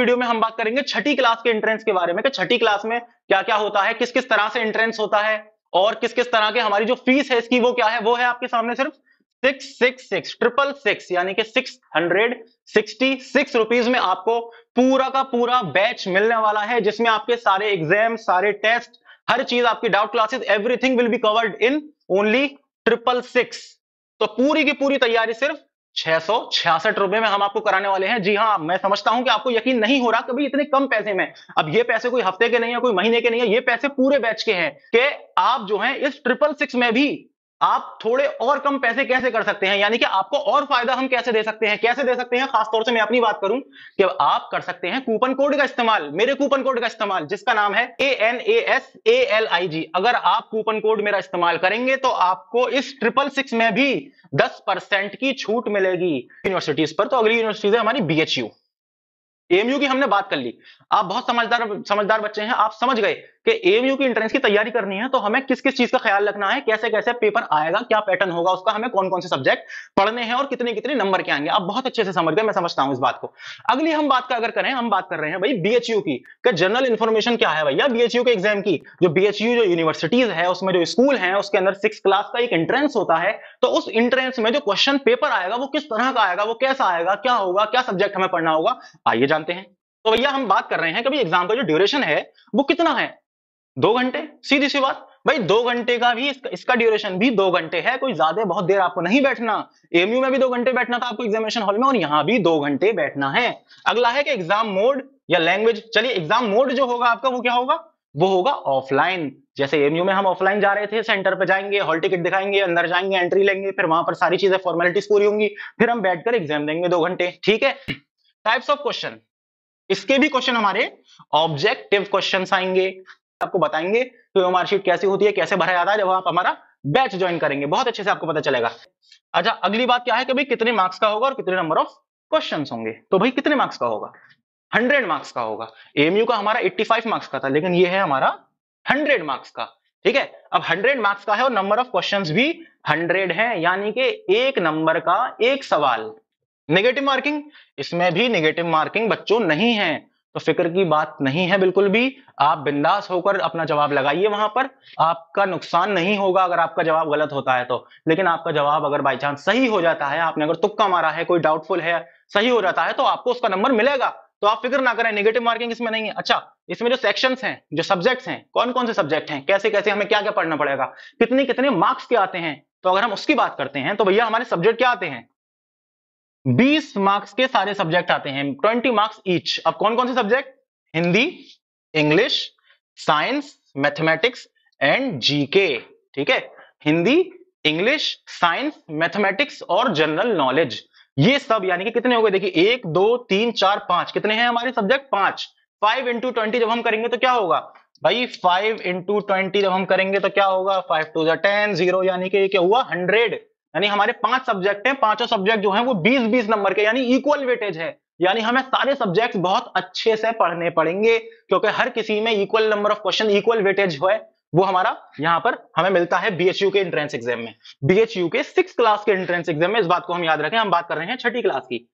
video में हम बात करेंगे छठी क्लास के एंट्रेंस के बारे में कि छठी क्लास में क्या क्या होता है किस किस तरह से एंट्रेंस होता है और किस किस तरह के हमारी जो फीस है इसकी वो क्या है वो है आपके सामने सिर्फ six six six triple six यानी कि six hundred sixty six rupees में आपको पूरा का पूरा बैच मिलने वाला है जिसमें आपके सारे एग्जाम सारे टेस्ट हर चीज आपकी doubt classes everything will be covered in only triple six तो पूरी की पूरी तैयारी सिर्फ छह रुपए में हम आपको कराने वाले हैं जी हाँ मैं समझता हूं कि आपको यकीन नहीं हो रहा कभी इतने कम पैसे में अब ये पैसे कोई हफ्ते के नहीं है कोई महीने के नहीं है ये पैसे पूरे बैच के हैं कि आप जो है इस ट्रिपल सिक्स में भी आप थोड़े और कम पैसे कैसे कर सकते हैं यानी कि आपको और फायदा हम कैसे दे सकते हैं कैसे दे सकते हैं खासतौर से मैं अपनी बात करूं कि आप कर सकते हैं कूपन कोड का इस्तेमाल मेरे कूपन कोड का इस्तेमाल जिसका नाम है A N A S A L I G अगर आप कूपन कोड मेरा इस्तेमाल करेंगे तो आपको इस ट्रिपल सिक्स में भी दस परसेंट की छूट मिलेगी यूनिवर्सिटीज पर तो अगली यूनिवर्सिटीज है हमारी बी एच यू एमयू की हमने बात कर ली आप बहुत समझदार समझदार बच्चे हैं आप समझ गए कि एमयू की इंट्रेंस की तैयारी करनी है तो हमें किस किस चीज का ख्याल रखना है कैसे कैसे पेपर आएगा क्या पैटर्न होगा उसका हमें कौन कौन से सब्जेक्ट पढ़ने हैं और कितने कितने नंबर के आएंगे आप बहुत अच्छे से समझ गए मैं समझता हूं इस बात को अगली हम बात का अगर करें हम बात कर रहे हैं भाई बीएचयू की जनरल इन्फॉर्मेशन क्या है भैया बीएचयू के एग्जाम की जो बीएचयू जो यूनिवर्सिटीज है उसमें जो स्कूल है उसके अंदर सिक्स क्लास का एक एंट्रेंस होता है तो उस एंट्रेंस में जो क्वेश्चन पेपर आएगा वो किस तरह का आएगा वो कैसा आएगा क्या होगा क्या सब्जेक्ट हमें पढ़ना होगा आइए जानते हैं तो भैया हम बात कर रहे हैं कभी एग्जाम का जो ड्यूरेशन है वो कितना है दो घंटे सीधी सी बात भाई दो घंटे का भी इसका, इसका ड्यूरेशन भी दो घंटे है कोई ज्यादा बहुत देर आपको नहीं बैठना एमयू में भी दो घंटे बैठना था आपको एग्जामिनेशन हॉल में और यहाँ भी दो घंटे बैठना है अगला है कि एग्जाम मोड या लैंग्वेज चलिए एग्जाम मोड जो होगा आपका वो क्या होगा वो होगा ऑफलाइन जैसे एमयू में हम ऑफलाइन जा रहे थे सेंटर पर जाएंगे हॉल टिकट दिखाएंगे अंदर जाएंगे एंट्री लेंगे फिर वहां पर सारी चीजें फॉर्मेलिटीज पूरी होंगी फिर हम बैठकर एग्जाम देंगे दो घंटे ठीक है टाइप्स ऑफ क्वेश्चन इसके भी क्वेश्चन हमारे ऑब्जेक्टिव क्वेश्चन आएंगे आपको बताएंगे तो मार्कशीट कैसी होती है कैसे भरा जाता है जब आप हमारा बैच ज्वाइन करेंगे बहुत अच्छे से आपको पता चलेगा अच्छा अगली बात क्या है कि भाई कितने मार्क्स का होगा और कितने नंबर ऑफ क्वेश्चन होंगे तो भाई कितने मार्क्स का होगा हंड्रेड मार्क्स का होगा एमयू का हमारा एट्टी मार्क्स का था लेकिन ये है हमारा हंड्रेड मार्क्स का ठीक है अब हंड्रेड मार्क्स का है और नंबर ऑफ क्वेश्चन भी हंड्रेड है यानी कि एक नंबर का एक सवाल नेगेटिव मार्किंग इसमें भी नेगेटिव मार्किंग बच्चों नहीं है तो फिक्र की बात नहीं है बिल्कुल भी आप बिंदास होकर अपना जवाब लगाइए वहां पर आपका नुकसान नहीं होगा अगर आपका जवाब गलत होता है तो लेकिन आपका जवाब अगर बाई चांस सही हो जाता है आपने अगर तुक्का मारा है कोई डाउटफुल है सही हो जाता है तो आपको उसका नंबर मिलेगा तो आप फिक्र ना करें नेगेटिव मार्किंग इसमें नहीं है अच्छा इसमें जो सेक्शन है जो सब्जेक्ट हैं कौन कौन से सब्जेक्ट हैं कैसे कैसे हमें क्या क्या पढ़ना पड़ेगा कितने कितने मार्क्स के आते हैं तो अगर हम उसकी बात करते हैं तो भैया हमारे सब्जेक्ट क्या आते हैं 20 मार्क्स के सारे सब्जेक्ट आते हैं 20 मार्क्स ईच अब कौन कौन से subject Hindi English science mathematics and GK ठीक है हिंदी इंग्लिश साइंस मैथमेटिक्स और जनरल नॉलेज ये सब यानी कि कितने हो गए देखिए एक दो तीन चार पांच कितने हैं हमारे सब्जेक्ट पांच फाइव इंटू ट्वेंटी जब हम करेंगे तो क्या होगा भाई फाइव इंटू ट्वेंटी जब हम करेंगे तो क्या होगा फाइव टू जो टेन जीरो यानी कि क्या हुआ हंड्रेड यानी हमारे पांच सब्जेक्ट हैं पांचों सब्जेक्ट जो हैं वो 20-20 नंबर के यानी इक्वल वेटेज है यानी हमें सारे सब्जेक्ट बहुत अच्छे से पढ़ने पड़ेंगे क्योंकि हर किसी में equal number of question equal weightage है वो हमारा यहाँ पर हमें मिलता है बी के एंट्रेंस एग्जाम में बीएचयू के सिक्स क्लास के एंट्रेंस एग्जाम में इस बात को हम याद रखें हम बात कर रहे हैं छठी क्लास की